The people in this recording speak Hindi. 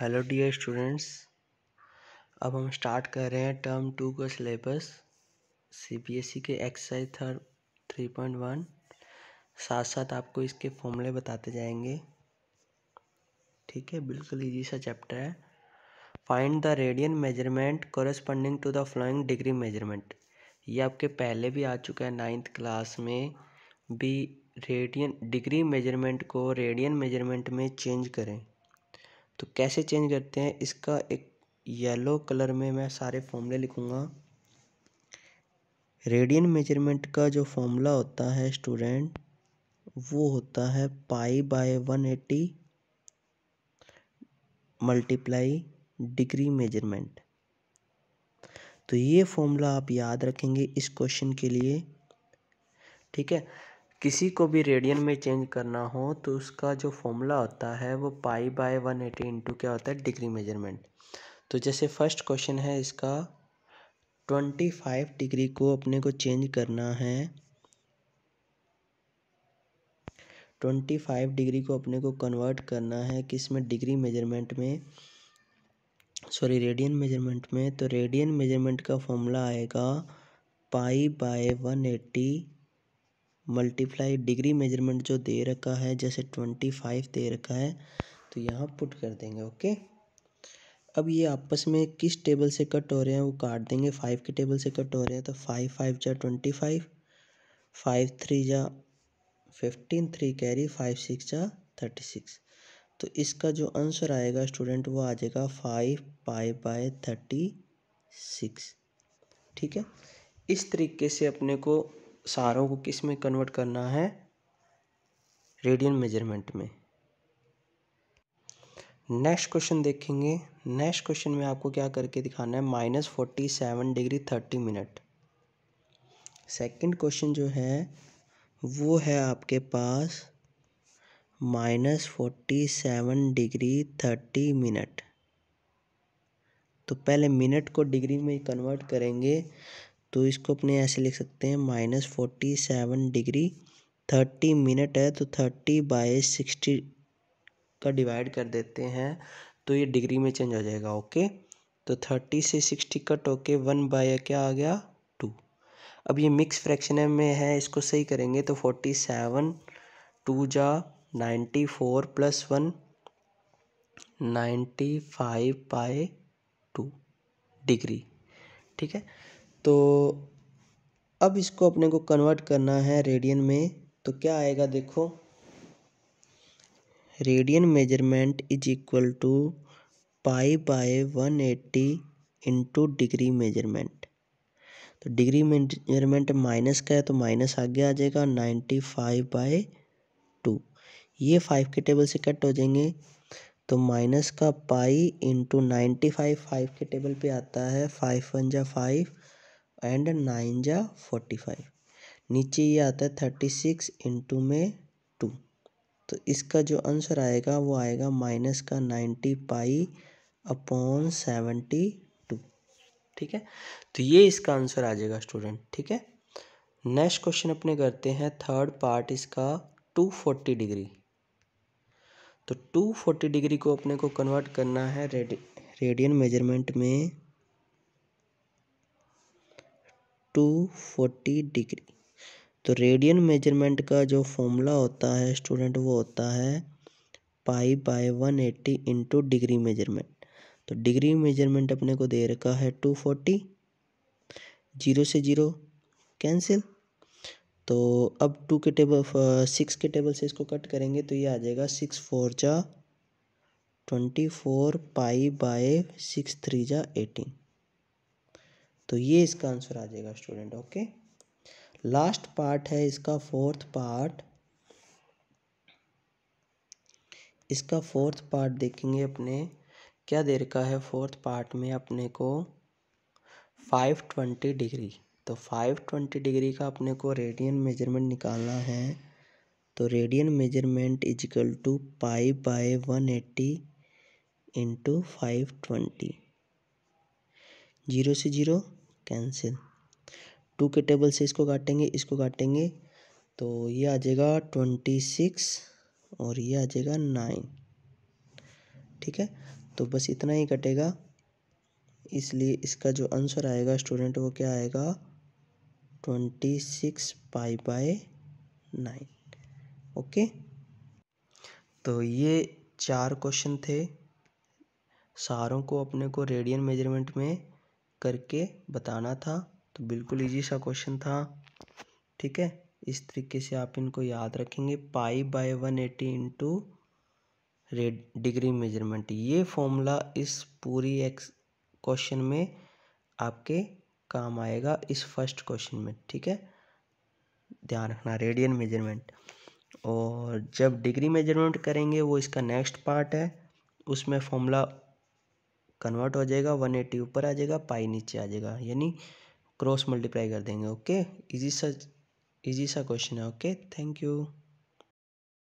हेलो डियर स्टूडेंट्स अब हम स्टार्ट कर रहे हैं टर्म टू का सिलेबस सीबीएसई e के exercise third three point one साथ साथ आपको इसके फॉर्मूले बताते जाएंगे ठीक है बिल्कुल इजी सा चैप्टर है find the radian measurement corresponding to the following degree measurement ये आपके पहले भी आ चुका है नाइन्थ क्लास में भी रेडियन डिग्री मेजरमेंट को रेडियन मेजरमेंट में चेंज करें तो कैसे चेंज करते हैं इसका एक येलो कलर में मैं सारे फॉर्मूले लिखूँगा रेडियन मेजरमेंट का जो फॉर्मूला होता है स्टूडेंट वो होता है pi by one eighty multiply degree measurement तो ये फॉर्मूला आप याद रखेंगे इस क्वेश्चन के लिए ठीक है किसी को भी रेडियन में चेंज करना हो तो उसका जो फॉर्मूला होता है वो pi by one eighty into क्या होता है डिग्री मेजरमेंट तो जैसे फर्स्ट क्वेश्चन है इसका ट्वेंटी फाइव डिग्री को अपने को चेंज करना है ट्वेंटी फाइव डिग्री को अपने को कन्वर्ट करना है किस में डिग्री मेजरमेंट में सॉरी रेडियन मेजरमेंट में तो रेडियन मेजरमेंट का फॉर्मूला आएगा pi by one eighty multiply degree measurement जो दे रखा है जैसे ट्वेंटी फाइव दे रखा है तो यहाँ पुट कर देंगे ओके अब ये आपस में किस टेबल से कट हो रहे हैं वो काट देंगे फाइव के टेबल से कट हो रहे हैं तो फाइव फाइव जा ट्वेंटी फाइव फाइव थ्री जा fifteen three carry five six जा थर्टी सिक्स तो इसका जो आंसर आएगा स्टूडेंट वो आ जाएगा five pi by thirty six ठीक है इस तरीके से अपने को सारों को किस में कन्वर्ट करना है रेडियन मेजरमेंट में नेक्स्ट क्वेश्चन देखेंगे नेक्स्ट क्वेश्चन में आपको क्या करके दिखाना है minus forty seven degree thirty minute second question जो है वो है आपके पास minus forty seven degree thirty minute तो पहले मिनट को डिग्री में कन्वर्ट करेंगे तो इसको अपने ऐसे लिख सकते हैं minus forty seven degree thirty minute है तो थर्टी बाई सिक्सटी का डिवाइड कर देते हैं तो ये डिग्री में चेंज हो जाएगा ओके तो थर्टी से सिक्सटी कट होके वन बाय क्या आ गया टू अब ये मिक्स फ्रैक्शन में है इसको सही करेंगे तो फोर्टी सेवन टू जा ninety four plus one ninety five by two degree ठीक है तो अब इसको अपने को कन्वर्ट करना है रेडियन में तो क्या आएगा देखो radian measurement is equal to pi by one eighty into degree measurement तो डिग्री मेजरमेंट माइनस का है तो माइनस आगे आ जाएगा नाइन्टी फाइव बाय टू ये फाइव के टेबल से कट हो जाएंगे तो माइनस का pi into ninety five five के टेबल पे आता है फाइव वन जा फाइव एंड नाइन जा फोर्टी फाइव नीचे ये आता है थर्टी सिक्स इंटू में टू तो इसका जो आंसर आएगा वो आएगा माइनस का ninety pi upon seventy two ठीक है तो ये इसका आंसर आ जाएगा स्टूडेंट ठीक है नेक्स्ट क्वेश्चन अपने करते हैं थर्ड पार्ट इसका टू फोर्टी डिग्री तो टू फोर्टी डिग्री को अपने को कन्वर्ट करना है रेडियन मेजरमेंट में टू फोर्टी डिग्री तो रेडियन मेजरमेंट का जो फॉर्मूला होता है स्टूडेंट वो होता है pi by one eighty into degree measurement तो डिग्री मेजरमेंट अपने को दे रखा है टू फोर्टी जीरो से जीरो कैंसिल तो अब टू के टेबल सिक्स के टेबल से इसको कट करेंगे तो ये आ जाएगा सिक्स फोर जा twenty four pi by six three जा एटीन तो ये इसका आंसर आ जाएगा स्टूडेंट ओके लास्ट पार्ट है इसका फोर्थ पार्ट इसका फोर्थ पार्ट देखेंगे अपने क्या दे रखा है फोर्थ पार्ट में अपने को फाइव ट्वेंटी डिग्री तो फाइव ट्वेंटी डिग्री का अपने को रेडियन मेजरमेंट निकालना है तो radian measurement equal to pi by one eighty into five twenty zero से जीरो कैंसिल टू के टेबल से इसको काटेंगे इसको काटेंगे तो ये आ जाएगा ट्वेंटी सिक्स और ये आ जाएगा नाइन ठीक है तो बस इतना ही कटेगा इसलिए इसका जो आंसर आएगा स्टूडेंट वो क्या आएगा twenty six pi by nine okay तो ये चार क्वेश्चन थे सारों को अपने को रेडियन मेजरमेंट में करके बताना था तो बिल्कुल इजी सा क्वेश्चन था ठीक है इस तरीके से आप इनको याद रखेंगे pi by one eighty into red degree measurement ये फॉर्मूला इस पूरी एक्स क्वेश्चन में आपके काम आएगा इस फर्स्ट क्वेश्चन में ठीक है ध्यान रखना रेडियन मेजरमेंट और जब डिग्री मेजरमेंट करेंगे वो इसका नेक्स्ट पार्ट है उसमें फॉर्मूला कन्वर्ट हो जाएगा वन एट्टी ऊपर आ जाएगा पाई नीचे आ जाएगा यानी क्रॉस मल्टीप्लाई कर देंगे ओके इजी सा इजी सा क्वेश्चन है ओके थैंक यू